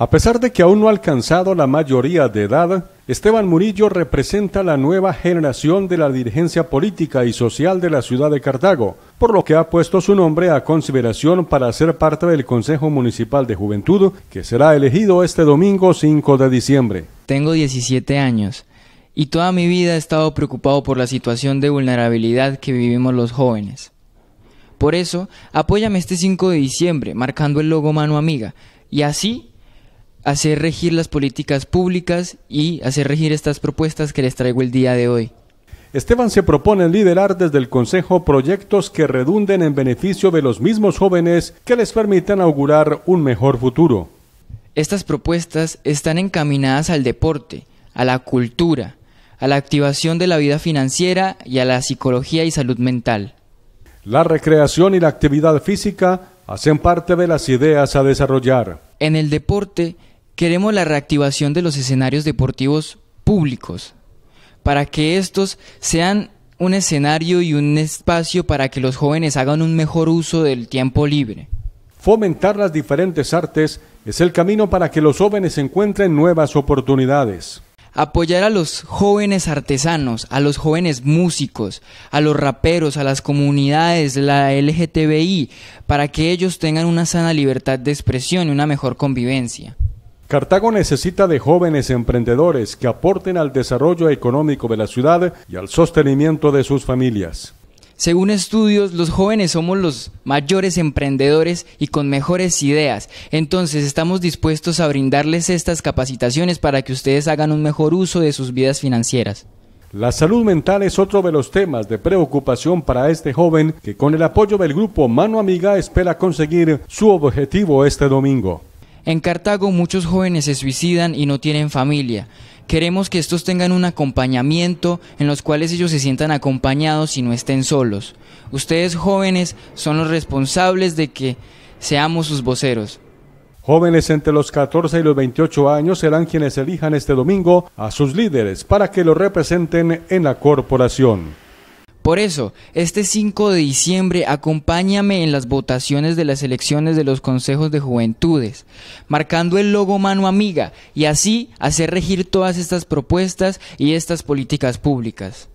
A pesar de que aún no ha alcanzado la mayoría de edad, Esteban Murillo representa la nueva generación de la dirigencia política y social de la ciudad de Cartago, por lo que ha puesto su nombre a consideración para ser parte del Consejo Municipal de Juventud, que será elegido este domingo 5 de diciembre. Tengo 17 años y toda mi vida he estado preocupado por la situación de vulnerabilidad que vivimos los jóvenes. Por eso, apóyame este 5 de diciembre marcando el logo Mano Amiga y así hacer regir las políticas públicas y hacer regir estas propuestas que les traigo el día de hoy. Esteban se propone liderar desde el Consejo proyectos que redunden en beneficio de los mismos jóvenes que les permitan augurar un mejor futuro. Estas propuestas están encaminadas al deporte, a la cultura, a la activación de la vida financiera y a la psicología y salud mental. La recreación y la actividad física hacen parte de las ideas a desarrollar. En el deporte Queremos la reactivación de los escenarios deportivos públicos para que estos sean un escenario y un espacio para que los jóvenes hagan un mejor uso del tiempo libre. Fomentar las diferentes artes es el camino para que los jóvenes encuentren nuevas oportunidades. Apoyar a los jóvenes artesanos, a los jóvenes músicos, a los raperos, a las comunidades, la LGTBI, para que ellos tengan una sana libertad de expresión y una mejor convivencia. Cartago necesita de jóvenes emprendedores que aporten al desarrollo económico de la ciudad y al sostenimiento de sus familias. Según estudios, los jóvenes somos los mayores emprendedores y con mejores ideas. Entonces estamos dispuestos a brindarles estas capacitaciones para que ustedes hagan un mejor uso de sus vidas financieras. La salud mental es otro de los temas de preocupación para este joven que con el apoyo del grupo Mano Amiga espera conseguir su objetivo este domingo. En Cartago muchos jóvenes se suicidan y no tienen familia. Queremos que estos tengan un acompañamiento en los cuales ellos se sientan acompañados y no estén solos. Ustedes jóvenes son los responsables de que seamos sus voceros. Jóvenes entre los 14 y los 28 años serán quienes elijan este domingo a sus líderes para que lo representen en la corporación. Por eso, este 5 de diciembre acompáñame en las votaciones de las elecciones de los consejos de juventudes, marcando el logo mano amiga y así hacer regir todas estas propuestas y estas políticas públicas.